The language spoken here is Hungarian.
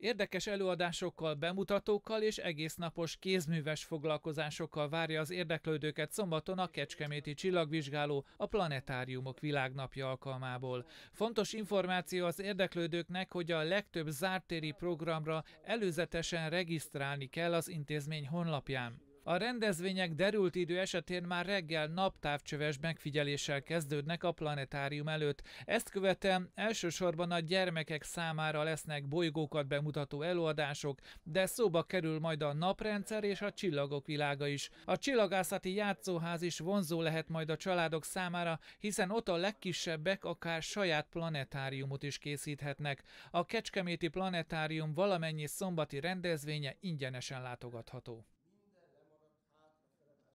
Érdekes előadásokkal, bemutatókkal és egésznapos kézműves foglalkozásokkal várja az érdeklődőket szombaton a Kecskeméti csillagvizsgáló a Planetáriumok világnapja alkalmából. Fontos információ az érdeklődőknek, hogy a legtöbb zártéri programra előzetesen regisztrálni kell az intézmény honlapján. A rendezvények derült idő esetén már reggel naptávcsöves megfigyeléssel kezdődnek a planetárium előtt. Ezt követem elsősorban a gyermekek számára lesznek bolygókat bemutató előadások, de szóba kerül majd a naprendszer és a csillagok világa is. A csillagászati játszóház is vonzó lehet majd a családok számára, hiszen ott a legkisebbek akár saját planetáriumot is készíthetnek. A Kecskeméti Planetárium valamennyi szombati rendezvénye ingyenesen látogatható.